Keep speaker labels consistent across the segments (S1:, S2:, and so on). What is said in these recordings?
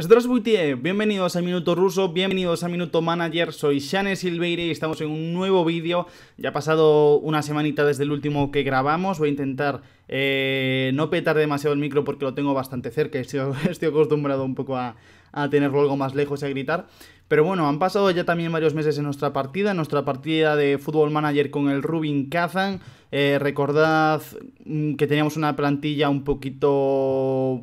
S1: Здравствуйте, bienvenidos a Minuto Ruso, bienvenidos a Minuto Manager, soy Shane Silveira y estamos en un nuevo vídeo, ya ha pasado una semanita desde el último que grabamos, voy a intentar eh, no petar demasiado el micro porque lo tengo bastante cerca, estoy, estoy acostumbrado un poco a, tenerlo algo más lejos y a gritar, pero bueno, han pasado ya también varios meses en nuestra partida, en nuestra partida de Fútbol Manager con el Rubin Kazan. Eh, recordad mm, que teníamos una plantilla un poquito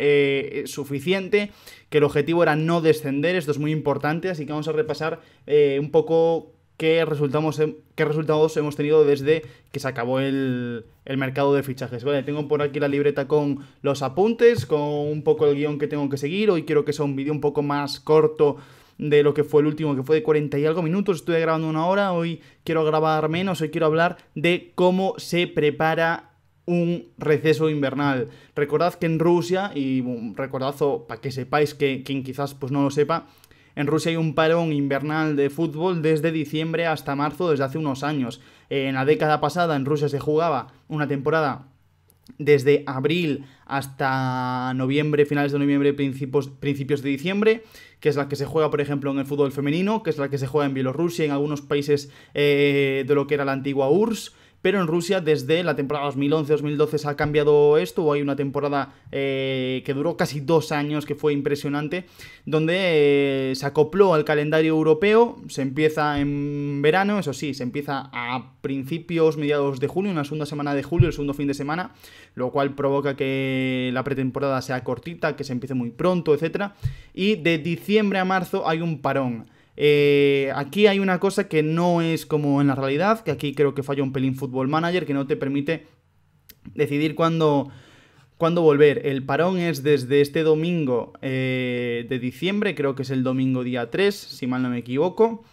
S1: eh, suficiente, que el objetivo era no descender, esto es muy importante, así que vamos a repasar eh, un poco qué, resultados qué resultados hemos tenido desde que se acabó el, mercado de fichajes. Vale, tengo por aquí la libreta con los apuntes, con un poco el guión que tengo que seguir, hoy quiero que sea un vídeo un poco más corto de lo que fue el último, que fue de 40 y algo minutos, estuve grabando una hora, hoy quiero grabar menos, hoy quiero hablar de cómo se prepara un receso invernal. Recordad que en Rusia, y recordad para que sepáis que quien quizás pues no lo sepa, en Rusia hay un parón invernal de fútbol desde diciembre hasta marzo desde hace unos años. en la década pasada en Rusia se jugaba una temporada desde abril hasta noviembre, finales de noviembre, principios, principios de diciembre, que es la que se juega, por ejemplo, en el fútbol femenino, que es la que se juega en Bielorrusia, en algunos países eh, de lo que era la antigua URSS, pero en Rusia desde la temporada 2011-2012 se ha cambiado esto, hay una temporada eh, que duró casi dos años, que fue impresionante, donde eh, se acopló al calendario europeo, se empieza en verano, eso sí, se empieza a principios, mediados de julio, una segunda semana de julio, el segundo fin de semana, lo cual provoca que la pretemporada sea cortita, que se empiece muy pronto, etc. Y de diciembre a marzo hay un parón. Eh, aquí hay una cosa que no es como en la realidad, que aquí creo que falla un pelín Football Manager, que no te permite decidir cuándo cuándo volver. El parón es desde este domingo eh, de diciembre, creo que es el domingo día 3, si mal no me equivoco.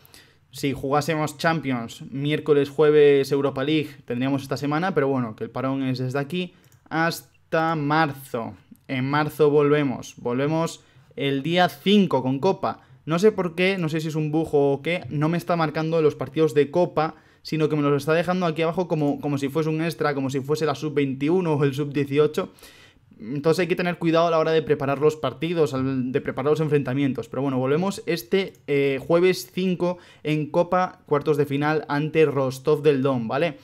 S1: Si jugásemos Champions miércoles, jueves, Europa League, tendríamos esta semana, pero bueno, que el parón es desde aquí hasta marzo. En marzo volvemos. Volvemos el día 5 con Copa. No sé por qué, no sé si es un bujo o qué, no me está marcando los partidos de Copa, sino que me los está dejando aquí abajo como, como si fuese un extra, como si fuese la sub-21 o el sub-18. Entonces hay que tener cuidado a la hora de preparar los partidos, de preparar los enfrentamientos. Pero bueno, volvemos este eh, jueves 5 en Copa, cuartos de final ante Rostov del Don, ¿vale?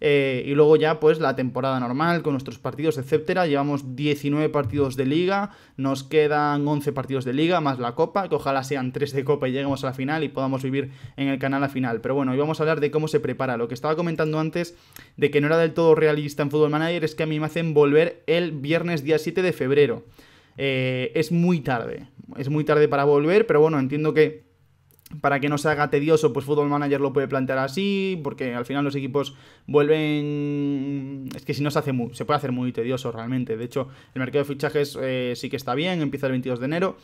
S1: Eh, y luego ya pues la temporada normal con nuestros partidos, etcétera. Llevamos 19 partidos de liga, nos quedan 11 partidos de liga más la copa, que ojalá sean 3 de copa y lleguemos a la final y podamos vivir en el canal la final. Pero bueno, hoy vamos a hablar de cómo se prepara. Lo que estaba comentando antes de que no era del todo realista en Football Manager es que a mí me hacen volver el viernes día 7 de febrero. Eh, es muy tarde, es muy tarde para volver, pero bueno, entiendo que para que no se haga tedioso, pues Football Manager lo puede plantear así, porque al final los equipos vuelven... Es que si no se hace muy, se puede hacer muy tedioso realmente. De hecho, el mercado de fichajes eh, sí que está bien, empieza el 22 de enero.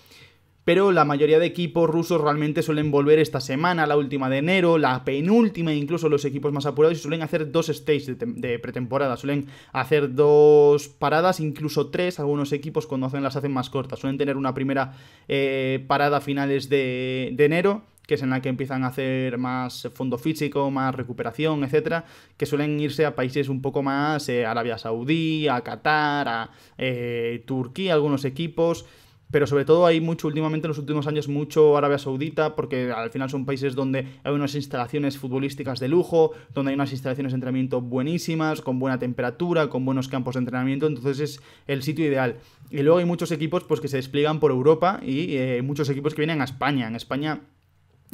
S1: Pero la mayoría de equipos rusos realmente suelen volver esta semana, la última de enero, la penúltima, incluso los equipos más apurados, y suelen hacer dos stages de, pretemporada. Suelen hacer dos paradas, incluso tres. Algunos equipos cuando hacen las hacen más cortas. Suelen tener una primera eh, parada a finales de enero que es en la que empiezan a hacer más fondo físico, más recuperación, etcétera, que suelen irse a países un poco más, eh, Arabia Saudí, a Qatar, a eh, Turquía, algunos equipos. Pero sobre todo hay mucho últimamente en los últimos años mucho Arabia Saudita, porque al final son países donde hay unas instalaciones futbolísticas de lujo, donde hay unas instalaciones de entrenamiento buenísimas, con buena temperatura, con buenos campos de entrenamiento, entonces es el sitio ideal. Y luego hay muchos equipos pues, que se despliegan por Europa y eh, muchos equipos que vienen a España. En España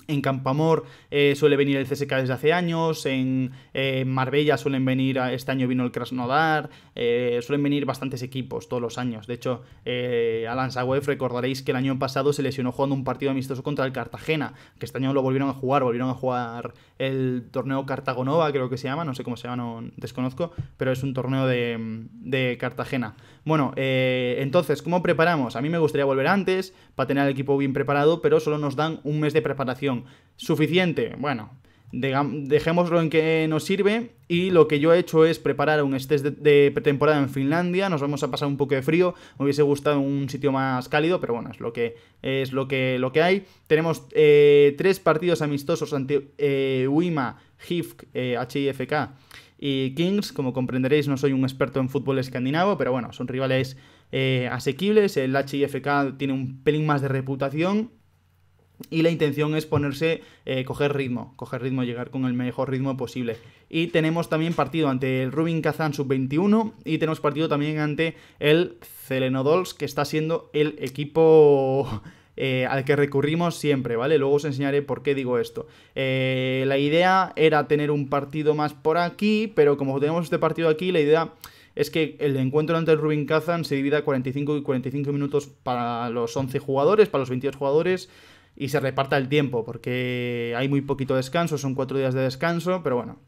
S1: en Campamor eh, suele venir el CSK desde hace años, en eh, Marbella suelen venir, este año vino el Krasnodar, eh, suelen venir bastantes equipos todos los años. De hecho, Alan Saguef recordaréis que el año pasado se lesionó jugando un partido amistoso contra el Cartagena, que este año lo volvieron a jugar, volvieron a jugar el torneo Cartagonova, creo que se llama, no sé cómo se llama, no, desconozco, pero es un torneo de, de Cartagena. Bueno, entonces, ¿cómo preparamos? A mí me gustaría volver antes para tener el equipo bien preparado, pero solo nos dan un mes de preparación ¿Suficiente? Bueno, dejémoslo en que nos sirve y lo que yo he hecho es preparar un test de pretemporada en Finlandia, nos vamos a pasar un poco de frío, me hubiese gustado un sitio más cálido, pero bueno, es lo que, es lo que, lo que hay. Tenemos eh, tres partidos amistosos ante Wima, eh, HIFK, eh, HIFK y Kings, como comprenderéis no soy un experto en fútbol escandinavo, pero bueno, son rivales asequibles, el HIFK tiene un pelín más de reputación y la intención es ponerse, eh, coger ritmo, coger ritmo, llegar con el mejor ritmo posible. Y tenemos también partido ante el Rubin Kazan sub-21 y tenemos partido también ante el Zelenodols, que está siendo el equipo... Eh, al que recurrimos siempre, ¿vale? Luego os enseñaré por qué digo esto. Eh, la idea era tener un partido más por aquí, pero como tenemos este partido aquí, la idea es que el encuentro ante el Rubin Kazan se divida 45 y 45 minutos para los 11 jugadores, para los 22 jugadores y se reparta el tiempo, porque hay muy poquito descanso, son cuatro días de descanso, pero bueno,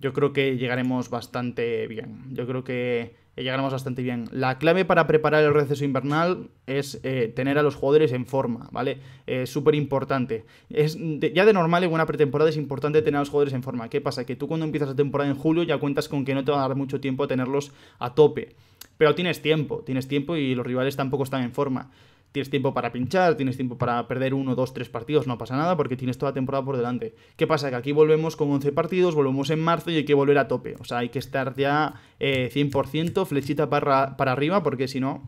S1: yo creo que llegaremos bastante bien. Yo creo que llegaremos bastante bien. La clave para preparar el receso invernal es eh, tener a los jugadores en forma, ¿vale? Es Súper importante. Es ya de normal en una pretemporada es importante tener a los jugadores en forma. ¿Qué pasa? Que tú cuando empiezas la temporada en julio ya cuentas con que no te va a dar mucho tiempo a tenerlos a tope. Pero tienes tiempo, tienes tiempo y los rivales tampoco están en forma. Tienes tiempo para pinchar, tienes tiempo para perder uno, dos, tres partidos, no pasa nada porque tienes toda la temporada por delante. ¿Qué pasa? Que aquí volvemos con 11 partidos, volvemos en marzo y hay que volver a tope. O sea, hay que estar ya 100% eh, flechita para, para arriba porque si no,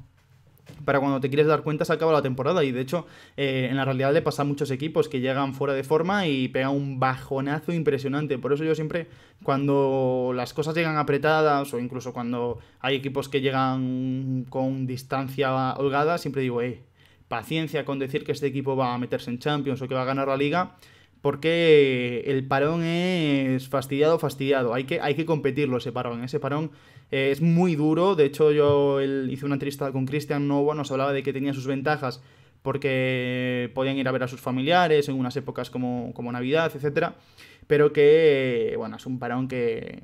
S1: para cuando te quieres dar cuenta se acaba la temporada y de hecho eh, en la realidad le pasa a muchos equipos que llegan fuera de forma y pega un bajonazo impresionante por eso yo siempre cuando las cosas llegan apretadas o incluso cuando hay equipos que llegan con distancia holgada siempre digo eh paciencia con decir que este equipo va a meterse en Champions o que va a ganar la liga, porque el parón es fastidiado, fastidiado. Hay que, hay que competirlo ese parón. Ese parón eh, es muy duro. De hecho, yo hice una entrevista con Cristian Novo, nos hablaba de que tenía sus ventajas porque podían ir a ver a sus familiares en unas épocas como, como Navidad, etc. Pero que, bueno, es un parón que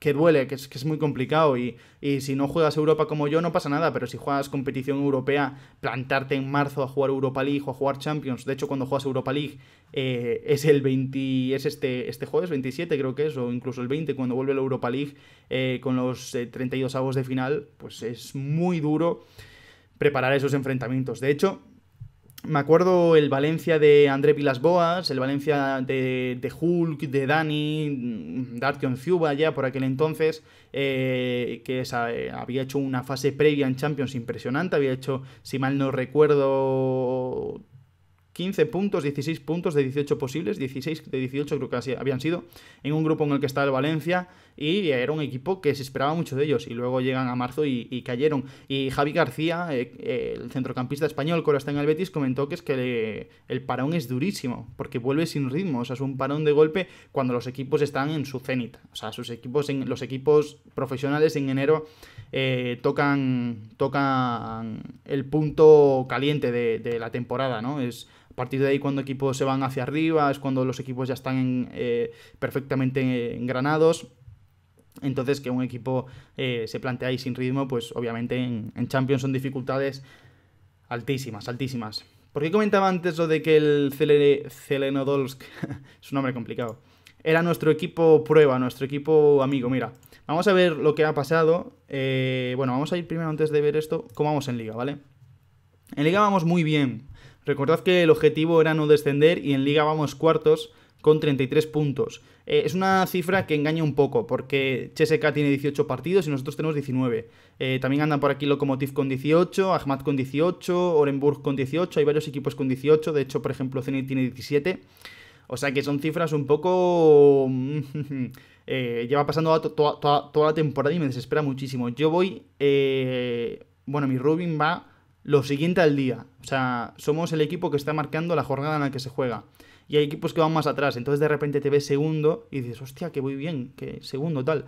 S1: que duele, que es, muy complicado. Y, y, si no juegas Europa como yo, no pasa nada. Pero si juegas competición europea, plantarte en marzo a jugar Europa League o a jugar Champions. De hecho, cuando juegas Europa League, eh, es el 20. Es este, este jueves, 27, creo que es, o incluso el 20, cuando vuelve la Europa League eh, con los 32 eh, avos de final. Pues es muy duro preparar esos enfrentamientos. De hecho, me acuerdo el Valencia de André Pilas Boas, el Valencia de, de Hulk, de Dani, mm, on Ciuba ya por aquel entonces, eh, que eh, había hecho una fase previa en Champions impresionante, había hecho, si mal no recuerdo, 15 puntos, 16 puntos de 18 posibles, 16 de 18 creo que habían sido, en un grupo en el que estaba el Valencia y era un equipo que se esperaba mucho de ellos y luego llegan a marzo y, cayeron. Y Javi García, eh, el centrocampista español que ahora está en el Betis, comentó que es que el parón es durísimo porque vuelve sin ritmo, o sea, es un parón de golpe cuando los equipos están en su cénit. o sea, sus equipos en, los equipos profesionales en enero eh, tocan, el punto caliente de, de la temporada, ¿no? Es partir de ahí cuando equipos se van hacia arriba, es cuando los equipos ya están eh, perfectamente engranados. Entonces que un equipo eh, se plantea ahí sin ritmo, pues obviamente en, Champions son dificultades altísimas, altísimas. ¿Por qué comentaba antes lo de que el Zelenodolsk, es un nombre complicado, era nuestro equipo prueba, nuestro equipo amigo? Mira, vamos a ver lo que ha pasado. Eh, bueno, vamos a ir primero antes de ver esto, cómo vamos en liga, ¿vale? En liga vamos muy bien, Recordad que el objetivo era no descender y en liga vamos cuartos con 33 puntos. Eh, es una cifra que engaña un poco, porque ChSK tiene 18 partidos y nosotros tenemos 19. Eh, también andan por aquí Lokomotiv con 18, Ahmad con 18, Orenburg con 18, hay varios equipos con 18, de hecho, por ejemplo, Zenit tiene 17. O sea que son cifras un poco... Eh, lleva pasando toda la temporada y me desespera muchísimo. Yo voy... bueno, mi Rubin va lo siguiente al día. O sea, somos el equipo que está marcando la jornada en la que se juega. Y hay equipos que van más atrás. Entonces de repente te ves segundo y dices, hostia, que voy bien, que segundo tal.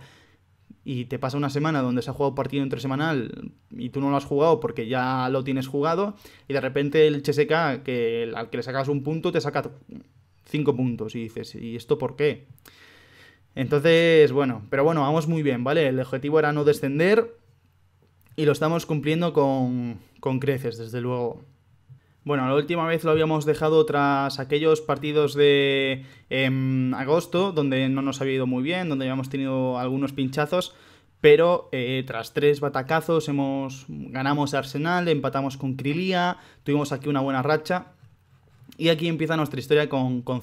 S1: Y te pasa una semana donde se ha jugado partido semanal y tú no lo has jugado porque ya lo tienes jugado. Y de repente el HSK, que al que le sacas un punto, te saca cinco puntos. Y dices, ¿y esto por qué? Entonces, bueno, pero bueno, vamos muy bien, ¿vale? El objetivo era no descender y lo estamos cumpliendo con, con creces, desde luego. Bueno, la última vez lo habíamos dejado tras aquellos partidos de em, agosto, donde no nos había ido muy bien, donde habíamos tenido algunos pinchazos, pero eh, tras tres batacazos hemos, ganamos Arsenal, empatamos con Krilia tuvimos aquí una buena racha. Y aquí empieza nuestra historia con, con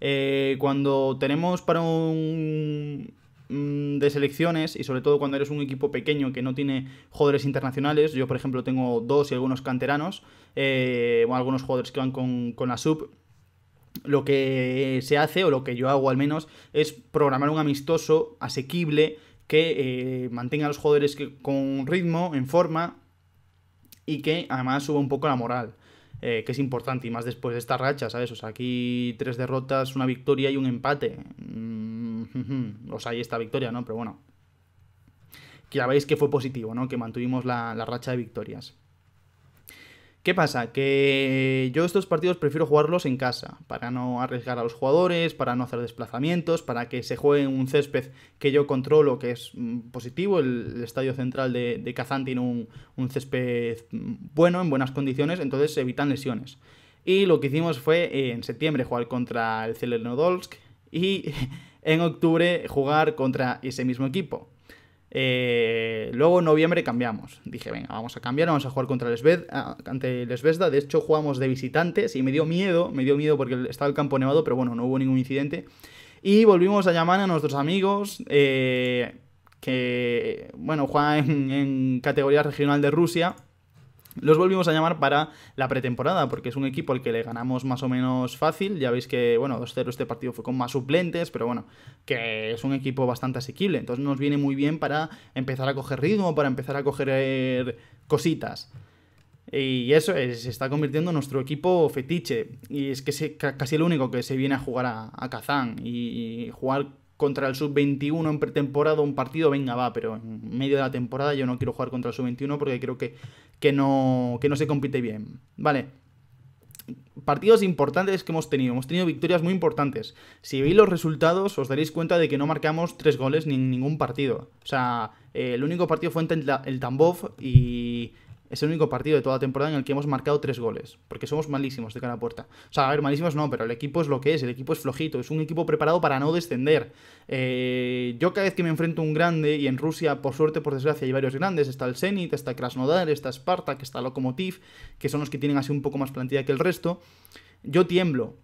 S1: eh, cuando tenemos para un Mm, de selecciones y sobre todo cuando eres un equipo pequeño que no tiene jugadores internacionales, yo por ejemplo tengo dos y algunos canteranos, eh, O algunos jugadores que van con, la sub, lo que se hace, o lo que yo hago al menos, es programar un amistoso asequible que eh, mantenga a los jugadores con ritmo, en forma y que además suba un poco la moral, eh, que es importante y más después de esta racha, ¿sabes? O sea, aquí tres derrotas, una victoria y un empate. Mm, o hay esta victoria, ¿no? Pero bueno, que ya veis que fue positivo, ¿no? Que mantuvimos la, racha de victorias. ¿Qué pasa? Que yo estos partidos prefiero jugarlos en casa, para no arriesgar a los jugadores, para no hacer desplazamientos, para que se juegue en un césped que yo controlo, que es mm, positivo, el, estadio central de, de Kazán tiene un, césped mm, bueno, en buenas condiciones, entonces se evitan lesiones. Y lo que hicimos fue eh, en septiembre jugar contra el Zelenodolsk y en octubre jugar contra ese mismo equipo. Eh, luego en noviembre cambiamos. Dije, venga, vamos a cambiar, vamos a jugar contra el ah, ante De hecho, jugamos de visitantes y me dio miedo, me dio miedo porque estaba el campo nevado, pero bueno, no hubo ningún incidente. Y volvimos a llamar a nuestros amigos eh, que, bueno, juegan en categoría regional de Rusia. Los volvimos a llamar para la pretemporada, porque es un equipo al que le ganamos más o menos fácil. Ya veis que, bueno, 2-0 este partido fue con más suplentes, pero bueno, que es un equipo bastante asequible. Entonces nos viene muy bien para empezar a coger ritmo, para empezar a coger eh, cositas. Y eso se está convirtiendo en nuestro equipo fetiche. Y es que es casi el único que se viene a jugar a, a Kazán. Y jugar contra el sub-21 en pretemporada un partido, venga, va, pero en medio de la temporada yo no quiero jugar contra el sub-21 porque creo que que no, que no se compite bien. Vale. Partidos importantes que hemos tenido. Hemos tenido victorias muy importantes. Si veis los resultados, os daréis cuenta de que no marcamos tres goles ni en ningún partido. O sea, eh, el único partido fue el Tambov y, es el único partido de toda la temporada en el que hemos marcado tres goles, porque somos malísimos de cara a puerta. O sea, a ver, malísimos no, pero el equipo es lo que es, el equipo es flojito, es un equipo preparado para no descender. Eh, yo cada vez que me enfrento a un grande, y en Rusia, por suerte, por desgracia, hay varios grandes, está el Zenit, está Krasnodar, está Spartak, está Lokomotiv, que son los que tienen así un poco más plantilla que el resto, yo tiemblo,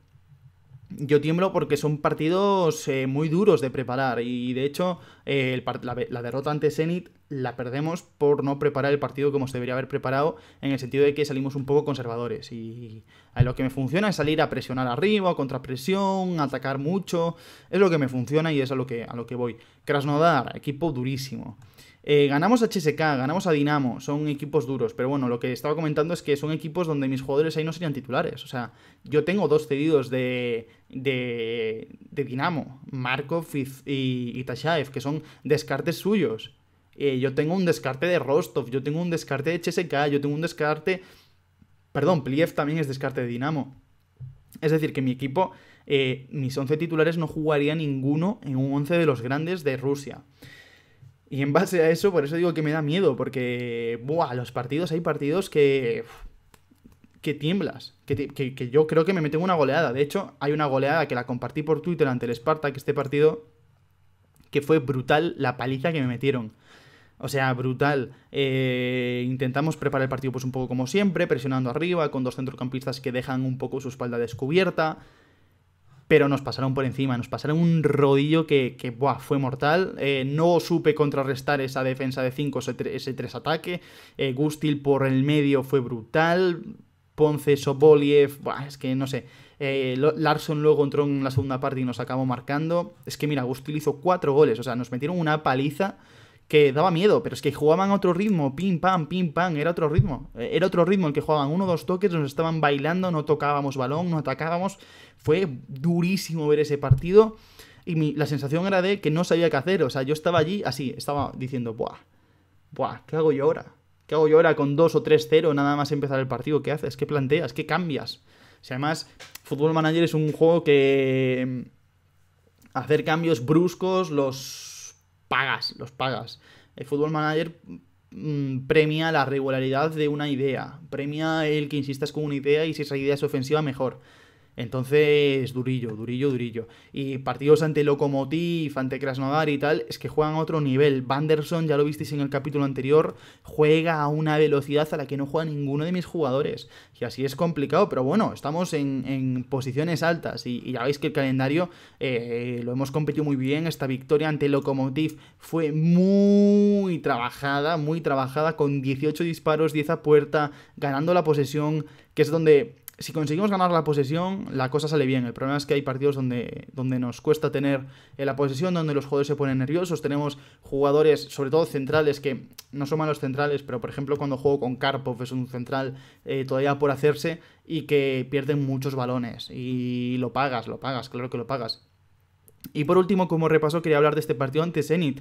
S1: yo tiemblo porque son partidos eh, muy duros de preparar y de hecho eh, la, derrota ante Zenit la perdemos por no preparar el partido como se debería haber preparado en el sentido de que salimos un poco conservadores y lo que me funciona es salir a presionar arriba, a contrapresión, atacar mucho, es lo que me funciona y es a lo que, a lo que voy. Krasnodar, equipo durísimo. Eh, ganamos a HSK, ganamos a Dinamo, son equipos duros, pero bueno, lo que estaba comentando es que son equipos donde mis jugadores ahí no serían titulares. O sea, yo tengo dos cedidos de, de, de Dinamo, Markov y, Tashaev, que son descartes suyos. Eh, yo tengo un descarte de Rostov, yo tengo un descarte de HSK, yo tengo un descarte... Perdón, Pliev también es descarte de Dinamo. Es decir, que mi equipo, eh, mis 11 titulares no jugaría ninguno en un 11 de los grandes de Rusia. Y en base a eso, por eso digo que me da miedo, porque, buah, los partidos, hay partidos que... que tiemblas, que, yo creo que me meten una goleada. De hecho, hay una goleada que la compartí por Twitter ante el esparta que este partido, que fue brutal la paliza que me metieron. O sea, brutal. Eh, intentamos preparar el partido pues un poco como siempre, presionando arriba, con dos centrocampistas que dejan un poco su espalda descubierta pero nos pasaron por encima, nos pasaron un rodillo que, fue mortal. Eh, no supe contrarrestar esa defensa de 5, ese 3 ataque. Eh, Gustil por el medio fue brutal. Ponce, Soboliev, buah, es que no sé. Eh, Larson luego entró en la segunda parte y nos acabó marcando. Es que mira, Gustil hizo 4 goles, o sea, nos metieron una paliza que daba miedo, pero es que jugaban a otro ritmo, pim, pam, pim, pam, era otro ritmo. Eh, era otro ritmo el que jugaban, uno, dos toques, nos estaban bailando, no tocábamos balón, no atacábamos. Fue durísimo ver ese partido y la sensación era de que no sabía qué hacer, o sea, yo estaba allí así, estaba diciendo, buah, buah, ¿qué hago yo ahora? ¿Qué hago yo ahora con 2 o 3-0 nada más empezar el partido? ¿Qué haces? ¿Qué planteas? ¿Qué cambias? Si además, Fútbol Manager es un juego que mm, hacer cambios bruscos los pagas, los pagas. El fútbol Manager mm, premia la regularidad de una idea, premia el que insistas con una idea y si esa idea es ofensiva, mejor. Entonces, durillo, durillo, durillo. Y partidos ante Lokomotiv, ante Krasnodar y tal, es que juegan a otro nivel. Vanderson, ya lo visteis en el capítulo anterior, juega a una velocidad a la que no juega ninguno de mis jugadores. Y así es complicado, pero bueno, estamos en, posiciones altas. Y, ya veis que el calendario eh, lo hemos competido muy bien. Esta victoria ante Locomotiv fue muy trabajada, muy trabajada, con 18 disparos, 10 a puerta, ganando la posesión, que es donde si conseguimos ganar la posesión, la cosa sale bien. El problema es que hay partidos donde, donde nos cuesta tener eh, la posesión, donde los jugadores se ponen nerviosos. Tenemos jugadores, sobre todo centrales, que no son malos centrales, pero por ejemplo cuando juego con Karpov es un central eh, todavía por hacerse y que pierden muchos balones. Y lo pagas, lo pagas, claro que lo pagas. Y por último, como repaso, quería hablar de este partido ante Zenit.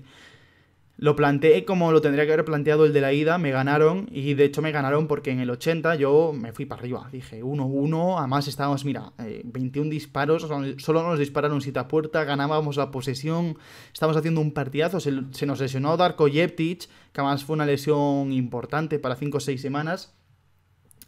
S1: Lo planteé como lo tendría que haber planteado el de la ida, me ganaron y de hecho me ganaron porque en el 80 yo me fui para arriba, dije 1-1, además estábamos, mira, 21 eh, disparos, solo nos dispararon sita puerta, ganábamos la posesión, estábamos haciendo un partidazo, se, nos lesionó Darko Jeptic, que además fue una lesión importante para 5 o 6 semanas.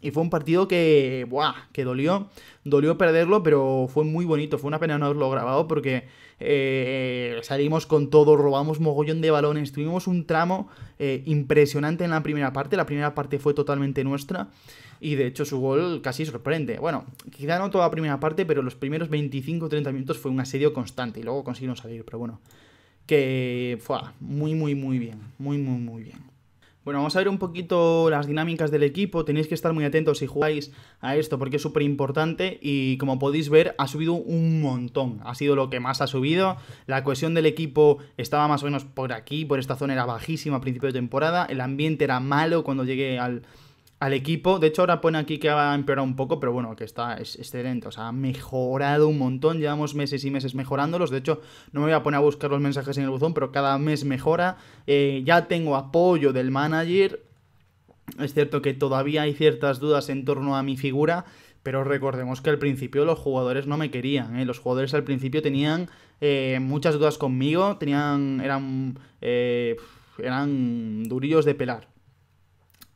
S1: Y fue un partido que, buah, que dolió, dolió perderlo, pero fue muy bonito, fue una pena no haberlo grabado porque eh, salimos con todo, robamos mogollón de balones, tuvimos un tramo eh, impresionante en la primera parte, la primera parte fue totalmente nuestra y de hecho su gol casi sorprende. Bueno, quizá no toda la primera parte, pero los primeros 25-30 minutos fue un asedio constante y luego consiguieron salir, pero bueno, que fue muy, muy, muy bien, muy, muy, muy bien. Bueno, vamos a ver un poquito las dinámicas del equipo. Tenéis que estar muy atentos si jugáis a esto porque es súper importante y como podéis ver ha subido un montón. Ha sido lo que más ha subido. La cohesión del equipo estaba más o menos por aquí, por esta zona era bajísima a principio de temporada. El ambiente era malo cuando llegué al al equipo. De hecho, ahora pone aquí que ha empeorado un poco, pero bueno, que está excelente. O sea, ha mejorado un montón. Llevamos meses y meses mejorándolos. De hecho, no me voy a poner a buscar los mensajes en el buzón, pero cada mes mejora. Eh, ya tengo apoyo del manager. Es cierto que todavía hay ciertas dudas en torno a mi figura. Pero recordemos que al principio los jugadores no me querían, ¿eh? los jugadores al principio tenían eh, muchas dudas conmigo, tenían, eran, eran durillos de pelar,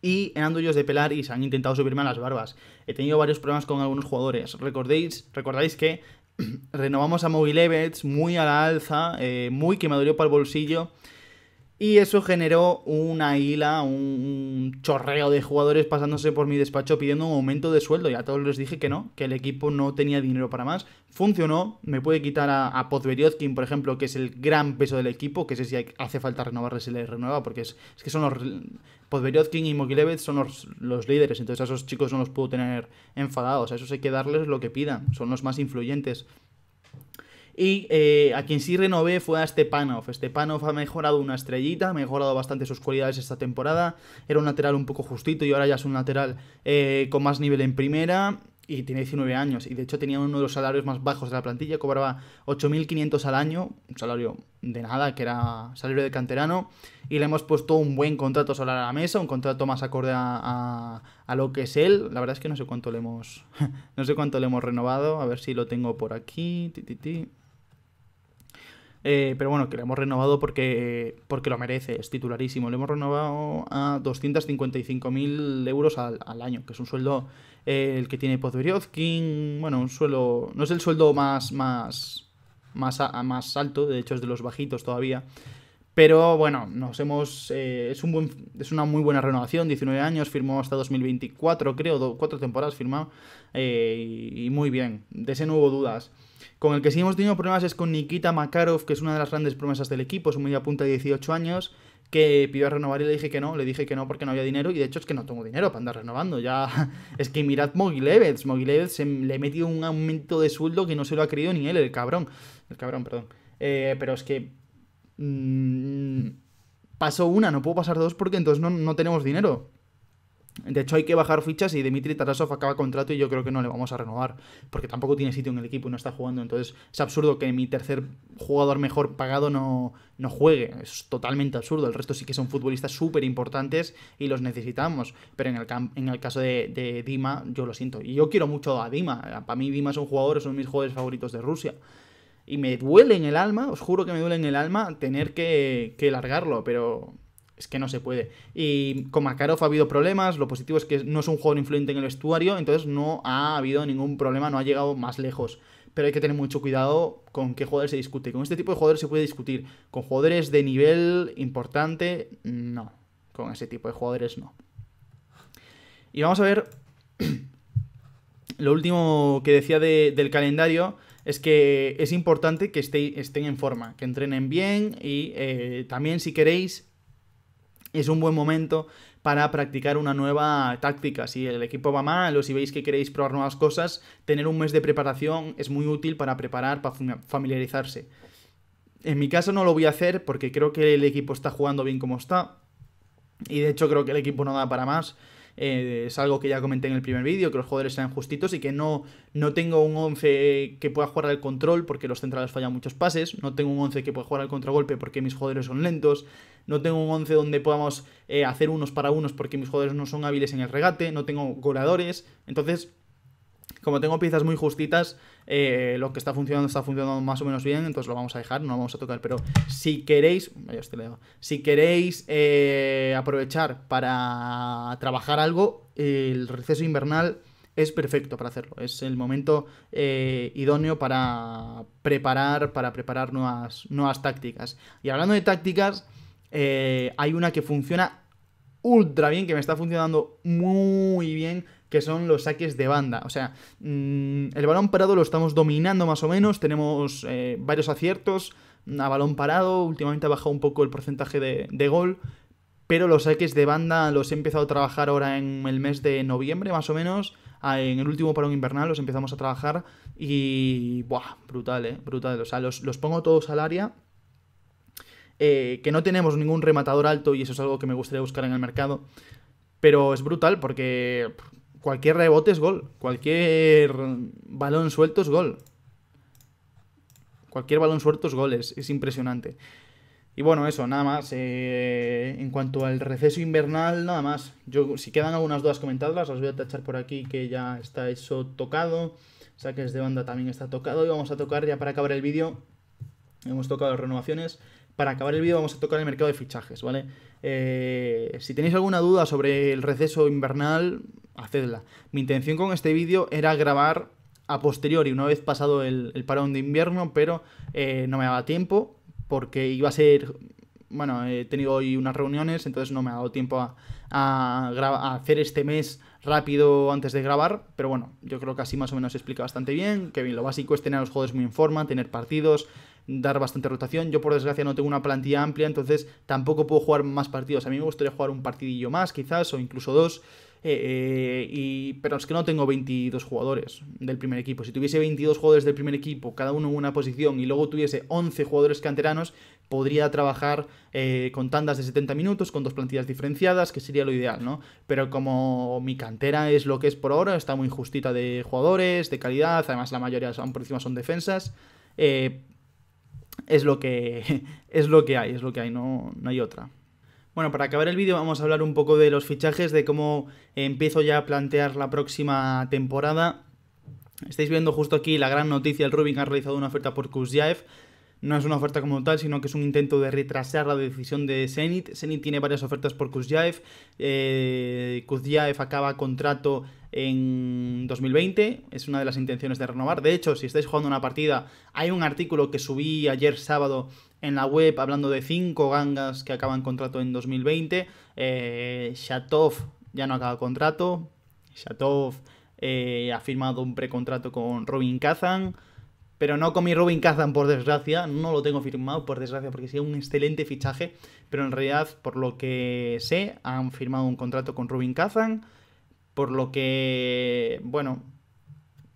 S1: y eran duros de pelar y se han intentado subirme a las barbas. He tenido varios problemas con algunos jugadores. Recordéis, recordáis que renovamos a Moby Levitz muy a la alza, eh, muy que para el bolsillo. Y eso generó una hila, un chorreo de jugadores pasándose por mi despacho pidiendo un aumento de sueldo. Y a todos les dije que no, que el equipo no tenía dinero para más. Funcionó, me puede quitar a, a por ejemplo, que es el gran peso del equipo, que sé si hace falta renovarle, si le renueva, porque es, que son los... Podveriozkin y Mogilevich son los, los, líderes, entonces a esos chicos no los puedo tener enfadados, a esos hay que darles lo que pidan, son los más influyentes. Y eh, a quien sí renové fue a Stepanov. Stepanov ha mejorado una estrellita, ha mejorado bastante sus cualidades esta temporada. Era un lateral un poco justito y ahora ya es un lateral eh, con más nivel en primera y tiene 19 años y de hecho tenía uno de los salarios más bajos de la plantilla, cobraba 8.500 al año, un salario de nada, que era salario de canterano, y le hemos puesto un buen contrato solar a la mesa, un contrato más acorde a, a, lo que es él, la verdad es que no sé cuánto le hemos, no sé cuánto le hemos renovado, a ver si lo tengo por aquí, ti, eh, pero bueno, que lo hemos renovado porque, porque lo merece, es titularísimo. Le hemos renovado a 255.000 euros al, año, que es un sueldo eh, el que tiene Podberiozkin. Bueno, un sueldo. No es el sueldo más. más. más, más alto, de hecho es de los bajitos todavía. Pero bueno, nos hemos. Eh, es, un es una muy buena renovación, 19 años, firmó hasta 2024, creo, cuatro temporadas firmado. Eh, y muy bien, de ese no hubo dudas. Con el que sí hemos tenido problemas es con Nikita Makarov, que es una de las grandes promesas del equipo, es un media punta de 18 años, que pidió a renovar y le dije que no, le dije que no porque no había dinero, y de hecho es que no tengo dinero para andar renovando. Ya es que mirad Mogilevets, Mogilevets le he metido un aumento de sueldo que no se lo ha creído ni él, el cabrón. El cabrón, perdón. Eh, pero es que Mm, pasó una, no puedo pasar dos porque entonces no, tenemos dinero. De hecho, hay que bajar fichas y Dmitry Tarasov acaba contrato y yo creo que no le vamos a renovar. Porque tampoco tiene sitio en el equipo y no está jugando. Entonces, es absurdo que mi tercer jugador mejor pagado no, no juegue. Es totalmente absurdo. El resto sí que son futbolistas súper importantes y los necesitamos. Pero en el, en el caso de, de Dima, yo lo siento. Y yo quiero mucho a Dima. Para mí, Dima es un jugador, es uno de mis jugadores favoritos de Rusia. Y me duele en el alma, os juro que me duele en el alma tener que, que largarlo, pero es que no se puede. Y con Makarov ha habido problemas, lo positivo es que no es un jugador influyente en el estuario, entonces no ha habido ningún problema, no ha llegado más lejos. Pero hay que tener mucho cuidado con qué jugadores se discute. Con este tipo de jugadores se puede discutir. Con jugadores de nivel importante, no. Con ese tipo de jugadores, no. Y vamos a ver lo último que decía del calendario es que es importante que estén en forma, que entrenen bien y eh, también si queréis es un buen momento para practicar una nueva táctica. Si el equipo va mal o si veis que queréis probar nuevas cosas, tener un mes de preparación es muy útil para preparar, para familiarizarse. En mi caso no lo voy a hacer porque creo que el equipo está jugando bien como está. Y de hecho creo que el equipo no da para más. Eh, es algo que ya comenté en el primer vídeo, que los jugadores sean justitos y que no, no tengo un 11 que pueda jugar al control porque los centrales fallan muchos pases, no tengo un 11 que pueda jugar al contragolpe porque mis jugadores son lentos, no tengo un 11 donde podamos eh, hacer unos para unos porque mis jugadores no son hábiles en el regate, no tengo goleadores, entonces como tengo piezas muy justitas, eh, lo que está funcionando está funcionando más o menos bien, entonces lo vamos a dejar, no lo vamos a tocar. Pero si queréis, si queréis eh, aprovechar para trabajar algo, el receso invernal es perfecto para hacerlo. Es el momento eh, idóneo para preparar, para preparar nuevas, nuevas tácticas. Y hablando de tácticas, hay una que funciona ultra bien, que me está funcionando muy bien que son los saques de banda. O sea, mm, el balón parado lo estamos dominando más o menos, tenemos eh, varios aciertos a balón parado, últimamente ha bajado un poco el porcentaje de, gol, pero los saques de banda los he empezado a trabajar ahora en el mes de noviembre más o menos, en el último parón invernal los empezamos a trabajar y... ¡Buah! Brutal, ¿eh? Brutal. O sea, los, los pongo todos al área. Eh, que no tenemos ningún rematador alto y eso es algo que me gustaría buscar en el mercado. Pero es brutal porque Cualquier rebote es gol. Cualquier balón suelto es gol. Cualquier balón suelto es gol. Es, impresionante. Y bueno, eso, nada más. Eh, en cuanto al receso invernal, nada más. Yo, si quedan algunas dudas comentadlas, las voy a tachar por aquí que ya está eso tocado. Saques de banda también está tocado. Y vamos a tocar ya para acabar el vídeo. Hemos tocado las renovaciones. Para acabar el vídeo vamos a tocar el mercado de fichajes, ¿vale? vale eh, si tenéis alguna duda sobre el receso invernal, hacedla. Mi intención con este vídeo era grabar a posteriori, una vez pasado el, parón de invierno, pero eh, no me daba tiempo porque iba a ser... Bueno, he tenido hoy unas reuniones, entonces no me ha dado tiempo a, hacer este mes rápido antes de grabar, pero bueno, yo creo que así más o menos se explica bastante bien, que bien, lo básico es tener los juegos muy en forma, tener partidos, dar bastante rotación. Yo por desgracia no tengo una plantilla amplia, entonces tampoco puedo jugar más partidos. A mí me gustaría jugar un partidillo más quizás o incluso dos. Eh, eh, y, pero es que no tengo 22 jugadores del primer equipo. Si tuviese 22 jugadores del primer equipo, cada uno en una posición, y luego tuviese 11 jugadores canteranos, podría trabajar eh, con tandas de 70 minutos, con dos plantillas diferenciadas, que sería lo ideal, ¿no? Pero como mi cantera es lo que es por ahora, está muy injustita de jugadores, de calidad, además la mayoría son, por encima son defensas, es lo que, es lo que hay, es lo que hay, no, no hay otra. Bueno, para acabar el vídeo vamos a hablar un poco de los fichajes, de cómo empiezo ya a plantear la próxima temporada. Estáis viendo justo aquí la gran noticia, el Rubin ha realizado una oferta por Kuzjaev. No es una oferta como tal, sino que es un intento de retrasar la decisión de Zenit. Zenit tiene varias ofertas por Kuzjaev. Eh, Kuzjaev acaba contrato en 2020. Es una de las intenciones de renovar. De hecho, si estáis jugando una partida, hay un artículo que subí ayer sábado en la web hablando de cinco gangas que acaban contrato en 2020. Eh, Shatov ya no acaba contrato. Shatov eh, ha firmado un precontrato con Robin Kazan. Pero no con mi Robin Kazan, por desgracia. No lo tengo firmado, por desgracia, porque sería un excelente fichaje. Pero en realidad, por lo que sé, han firmado un contrato con Robin Kazan. Por lo que, bueno,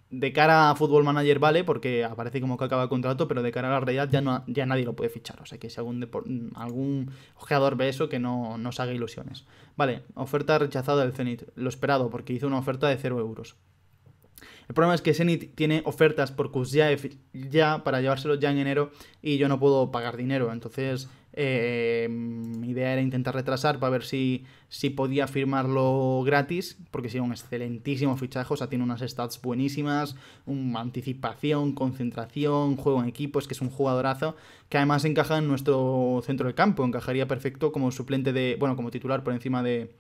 S1: de cara a Football Manager vale, porque aparece como que acaba el contrato, pero de cara a la realidad ya, no, ya nadie lo puede fichar. O sea que si algún, ojeador ve eso, que no, no se haga ilusiones. Vale, oferta rechazada del Zenit. Lo esperado, porque hizo una oferta de 0 euros. El problema es que Zenit tiene ofertas por Kuzyaev ya para llevárselo ya en enero y yo no puedo pagar dinero. Entonces mi em, idea era intentar retrasar para ver si, si podía firmarlo gratis, porque es un excelentísimo fichaje, o sea, tiene unas stats buenísimas, anticipación, concentración, juego en equipo, es que es un jugadorazo que además encaja en nuestro centro del campo, encajaría perfecto como suplente de, bueno, como titular por encima de,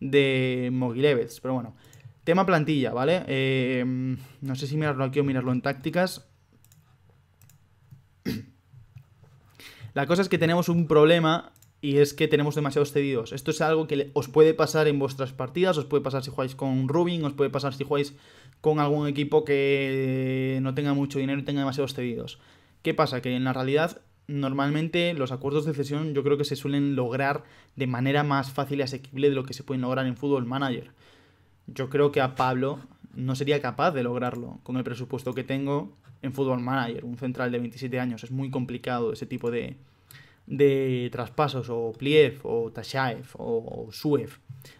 S1: de Mogilevets, pero bueno. Tema plantilla, ¿vale? Em, no sé si mirarlo aquí o mirarlo en tácticas. La cosa es que tenemos un problema y es que tenemos demasiados cedidos. Esto es algo que os puede pasar en vuestras partidas, os puede pasar si jugáis con Rubin, os puede pasar si jugáis con algún equipo que no tenga mucho dinero y tenga demasiados cedidos. ¿Qué pasa? Que en la realidad normalmente los acuerdos de cesión yo creo que se suelen lograr de manera más fácil y asequible de lo que se pueden lograr en Fútbol Manager. Yo creo que a Pablo no sería capaz de lograrlo con el presupuesto que tengo en Football Manager, un central de 27 años, es muy complicado ese tipo de, traspasos, o Pliev, o Tashaev, o, Suev.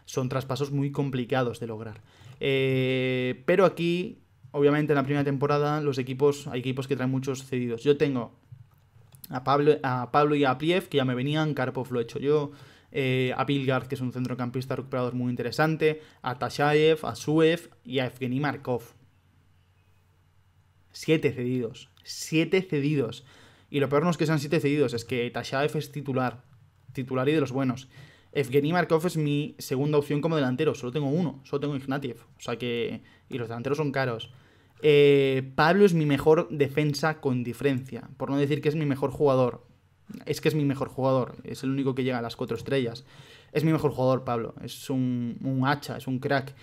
S1: Son traspasos muy complicados de lograr. Eh, pero aquí, obviamente, en la primera temporada, los equipos, hay equipos que traen muchos cedidos. Yo tengo a Pablo, a Pablo y a Pliev, que ya me venían, Karpov lo he hecho yo. Eh, a Pilgard, que es un centrocampista recuperador muy interesante, a Tashaev, a Suev y a Evgeny Markov. Siete cedidos. Siete cedidos. Y lo peor no es que sean siete cedidos, es que Tashaev es titular. Titular y de los buenos. Evgeny Markov es mi segunda opción como delantero. Solo tengo uno, solo tengo Ignatiev. O sea que. Y los delanteros son caros. Eh, Pablo es mi mejor defensa con diferencia. Por no decir que es mi mejor jugador. Es que es mi mejor jugador. Es el único que llega a las cuatro estrellas. Es mi mejor jugador, Pablo. Es un, un hacha, es un crack.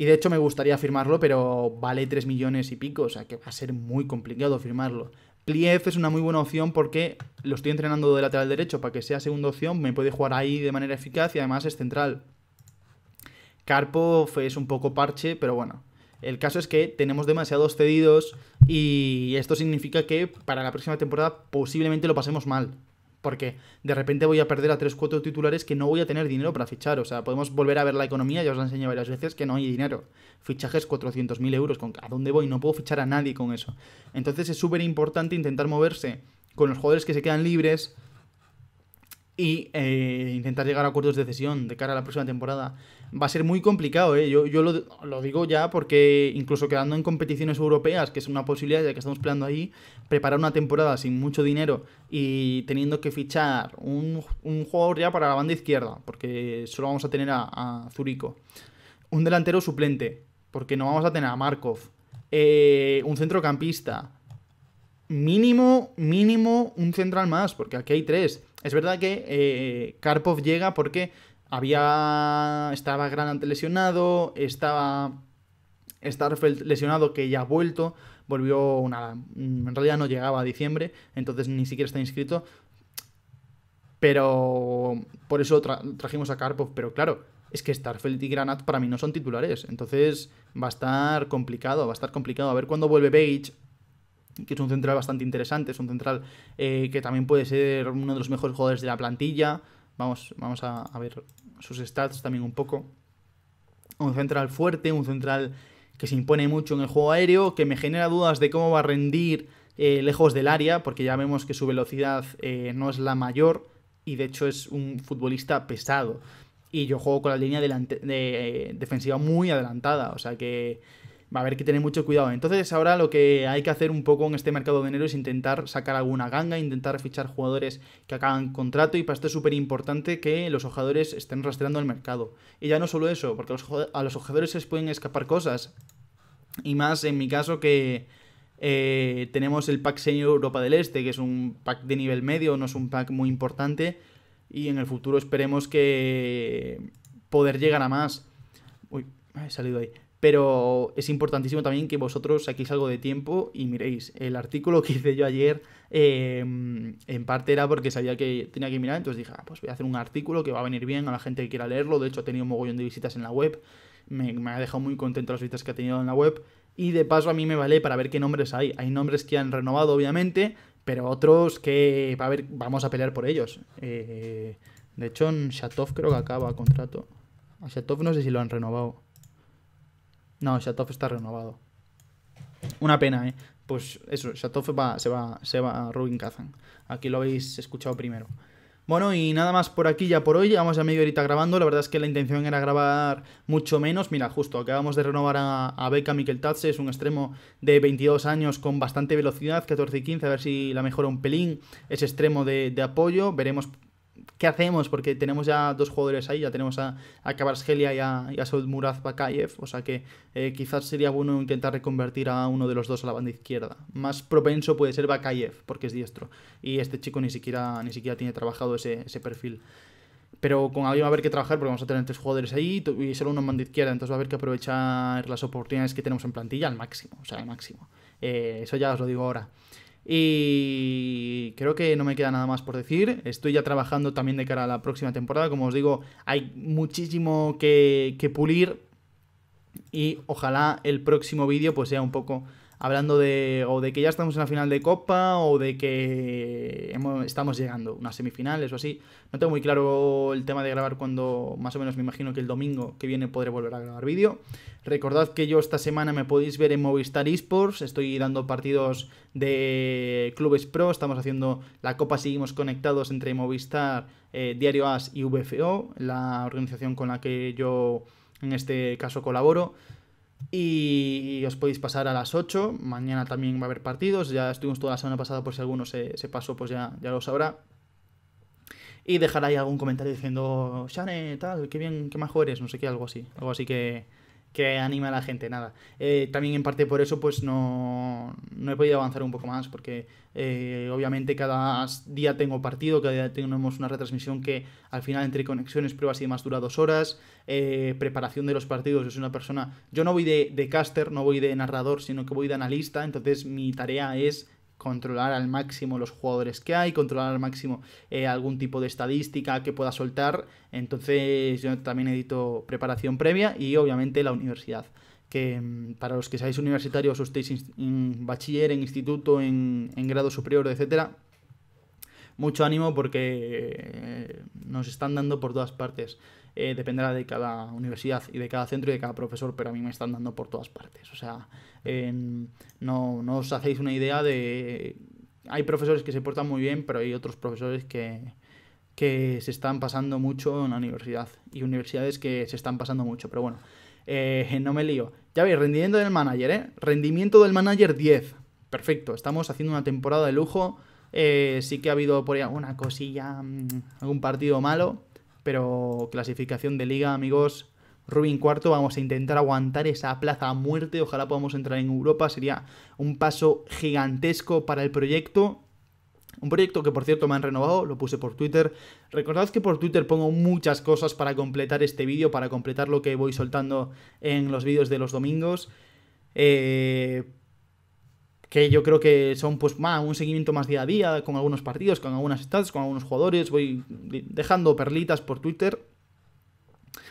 S1: Y de hecho me gustaría firmarlo, pero vale 3 millones y pico, o sea que va a ser muy complicado firmarlo. Pliev es una muy buena opción porque lo estoy entrenando de lateral derecho para que sea segunda opción, me puede jugar ahí de manera eficaz y además es central. carpo es un poco parche, pero bueno. El caso es que tenemos demasiados cedidos y esto significa que para la próxima temporada posiblemente lo pasemos mal porque de repente voy a perder a 3-4 titulares que no voy a tener dinero para fichar. O sea, podemos volver a ver la economía, ya os he enseñado varias veces, que no hay dinero. Fichajes 400.000 euros, ¿con ¿a dónde voy? No puedo fichar a nadie con eso. Entonces es súper importante intentar moverse con los jugadores que se quedan libres y eh, intentar llegar a acuerdos de cesión de cara a la próxima temporada va a ser muy complicado, ¿eh? Yo, lo, digo ya porque incluso quedando en competiciones europeas, que es una posibilidad ya que estamos peleando ahí, preparar una temporada sin mucho dinero y teniendo que fichar un, un jugador ya para la banda izquierda, porque solo vamos a tener a, Zurico. Un delantero suplente, porque no vamos a tener a Markov. Eh, un centrocampista. Mínimo, mínimo un central más, porque aquí hay tres. Es verdad que eh, Karpov llega porque había. Estaba Granat lesionado, estaba. Starfeld lesionado, que ya ha vuelto, volvió una... Mm, en realidad no llegaba a diciembre, entonces ni siquiera está inscrito. Pero por eso trajimos a Karpov. Pero claro, es que Starfeld y Granat para mí no son titulares. Entonces va a estar complicado, va a estar complicado. A ver cuándo vuelve Beige... que es un central bastante interesante, es un central eh, que también puede ser uno de los mejores jugadores de la plantilla. Vamos, vamos a, ver sus stats también un poco. Un central fuerte, un central que se impone mucho en el juego aéreo, que me genera dudas de cómo va a rendir eh, lejos del área, porque ya vemos que su velocidad eh, no es la mayor y de hecho es un futbolista pesado. Y yo juego con la línea de, eh, defensiva muy adelantada, o sea que va a haber que tener mucho cuidado. Entonces ahora lo que hay que hacer un poco en este mercado de enero es intentar sacar alguna ganga, intentar fichar jugadores que acaban contrato y para esto es súper importante que los ojadores estén rastreando el mercado. Y ya no solo eso, porque a los ojadores se les pueden escapar cosas. Y más en mi caso que... Eh, tenemos el pack Senior Europa del Este, que es un pack de nivel medio, no es un pack muy importante. Y en el futuro esperemos que poder llegar a más. Uy, he salido ahí. Pero es importantísimo también que vosotros saquéis algo de tiempo y miréis. El artículo que hice yo ayer em, en parte era porque sabía que tenía que mirar, entonces dije, ah, pues voy a hacer un artículo que va a venir bien a la gente que quiera leerlo. De hecho, ha tenido un mogollón de visitas en la web. Me, ha dejado muy contento las visitas que ha tenido en la web. Y de paso a mí me vale para ver qué nombres hay. Hay nombres que han renovado, obviamente, pero otros que va a ver, vamos a pelear por ellos. Eh, de hecho, en Shatov creo que acaba contrato. A Shatov no sé si lo han renovado. No, Shatov está renovado. Una pena, ¿eh? Pues eso, Shatov se, va, se va a Rubin Kazan. Aquí lo habéis escuchado primero. Bueno, y nada más por aquí ya por hoy. Llevamos ya medio horita grabando. La verdad es que la intención era grabar mucho menos. Mira, justo acabamos de renovar a, Beca mikel Tatse, es un extremo de 22 años con bastante velocidad, 14 y 15. A ver si la mejora un pelín. Es extremo de apoyo. Veremos ¿qué hacemos? Porque tenemos ya dos jugadores ahí, ya tenemos a, a y a, Saud Murad Bakayev, o sea que eh, quizás sería bueno intentar reconvertir a uno de los dos a la banda izquierda. Más propenso puede ser Bakayev, porque es diestro, y este chico ni siquiera, ni siquiera tiene trabajado ese, perfil pero con alguien va a haber que trabajar porque vamos a tener tres jugadores ahí y solo uno en banda izquierda, entonces va a haber que aprovechar las oportunidades que tenemos en plantilla al máximo, o sea, al máximo. Eh, eso ya os lo digo ahora. Y creo que no me queda nada más por decir. Estoy ya trabajando también de cara a la próxima temporada. Como os digo, hay muchísimo que, que pulir. Y ojalá el próximo vídeo pues sea un poco hablando de o de que ya estamos en la final de Copa o de que estamos llegando a unas semifinales o así. No tengo muy claro el tema de grabar cuando más o menos me imagino que el domingo que viene podré volver a grabar vídeo. Recordad que yo esta semana me podéis ver en Movistar Esports, estoy dando partidos de clubes pro, estamos haciendo la Copa, seguimos conectados entre Movistar, eh, Diario As y VFO, la organización con la que yo en este caso colaboro. Y os podéis pasar a las 8. Mañana también va a haber partidos. Ya estuvimos toda la semana pasada por si alguno se, pasó, pues ya, ya lo sabrá. Y dejar ahí algún comentario diciendo, Shane, tal, qué bien, qué mejor eres, no sé qué, algo así. Algo así que, que anime a la gente, nada. Eh, también en parte por eso pues no, no he podido avanzar un poco más, porque eh, obviamente cada día tengo partido, cada día tenemos una retransmisión que al final entre conexiones, pruebas y demás dura dos horas, eh, preparación de los partidos, es una persona, yo no voy de, de caster, no voy de narrador, sino que voy de analista, entonces mi tarea es controlar al máximo los jugadores que hay, controlar al máximo eh, algún tipo de estadística que pueda soltar. Entonces yo también edito preparación previa y obviamente la universidad. Que mm, para los que seáis universitarios o estéis en bachiller, en instituto, en, en grado superior, etcétera, mucho ánimo porque eh, nos están dando por todas partes. Eh, dependerá de cada universidad y de cada centro y de cada profesor, pero a mí me están dando por todas partes. O sea, no, no os hacéis una idea de... Hay profesores que se portan muy bien, pero hay otros profesores que, que se están pasando mucho en la universidad y universidades que se están pasando mucho, pero bueno, eh, no me lío. Ya veis, rendimiento del manager, ¿eh? Rendimiento del manager 10. Perfecto, estamos haciendo una temporada de lujo. Eh, sí que ha habido por ahí alguna cosilla, mm, algún partido malo, pero clasificación de liga, amigos. Rubin cuarto, vamos a intentar aguantar esa plaza a muerte, ojalá podamos entrar en Europa, sería un paso gigantesco para el proyecto. Un proyecto que por cierto me han renovado, lo puse por Twitter. Recordad que por Twitter pongo muchas cosas para completar este vídeo, para completar lo que voy soltando en los vídeos de los domingos. Eh, que yo creo que son pues más un seguimiento más día a día, con algunos partidos, con algunas stats, con algunos jugadores, voy dejando perlitas por Twitter.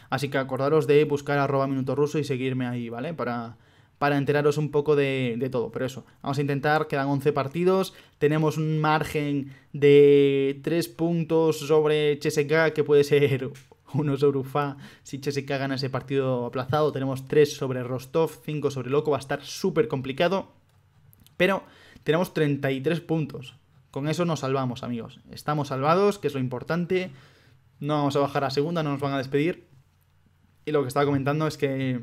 S1: Así que acordaros de buscar arroba minuto ruso y seguirme ahí, ¿vale? Para, para enteraros un poco de, todo. Pero eso, vamos a intentar, quedan 11 partidos, tenemos un margen de 3 puntos sobre CSK, que puede ser uno sobre UFA si CSK gana ese partido aplazado, tenemos 3 sobre Rostov, 5 sobre Loco, va a estar súper complicado. Pero tenemos 33 puntos. Con eso nos salvamos, amigos. Estamos salvados, que es lo importante. No vamos a bajar a segunda, no nos van a despedir. Y lo que estaba comentando es que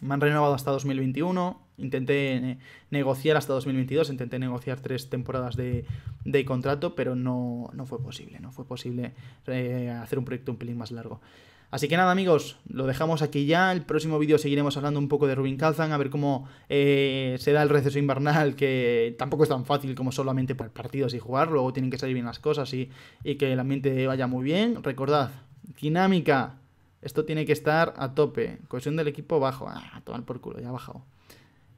S1: me han renovado hasta 2021. Intenté negociar hasta 2022, intenté negociar tres temporadas de, de contrato, pero no, fue posible. No fue posible eh, hacer un proyecto un pelín más largo. Así que nada amigos, lo dejamos aquí ya. El próximo vídeo seguiremos hablando un poco de Rubin Kazan, a ver cómo eh, se da el receso invernal, que tampoco es tan fácil como solamente por partidos y jugar, luego tienen que salir bien las cosas y, que el ambiente vaya muy bien. Recordad, dinámica, esto tiene que estar a tope. Cohesión del equipo bajo, ah, a tomar por culo, ya ha bajado.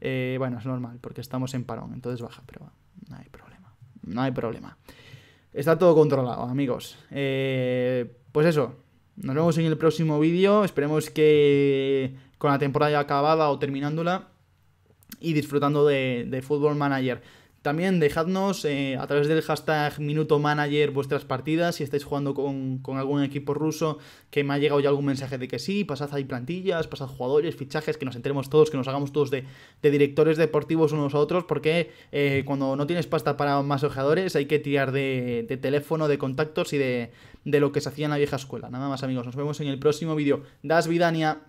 S1: Eh, bueno, es normal, porque estamos en parón, entonces baja, pero no hay problema, no hay problema. Está todo controlado, amigos. Eh, pues eso, nos vemos en el próximo vídeo. Esperemos que con la temporada ya acabada o terminándola y disfrutando de, de Football Manager. También dejadnos eh, a través del hashtag Minuto Manager vuestras partidas, si estáis jugando con, algún equipo ruso, que me ha llegado ya algún mensaje de que sí, pasad ahí plantillas, pasad jugadores, fichajes, que nos enteremos todos, que nos hagamos todos de, directores deportivos unos a otros, porque eh, cuando no tienes pasta para más ojeadores hay que tirar de, teléfono, de contactos y de, de, lo que se hacía en la vieja escuela. Nada más amigos, nos vemos en el próximo vídeo. Das Vidania.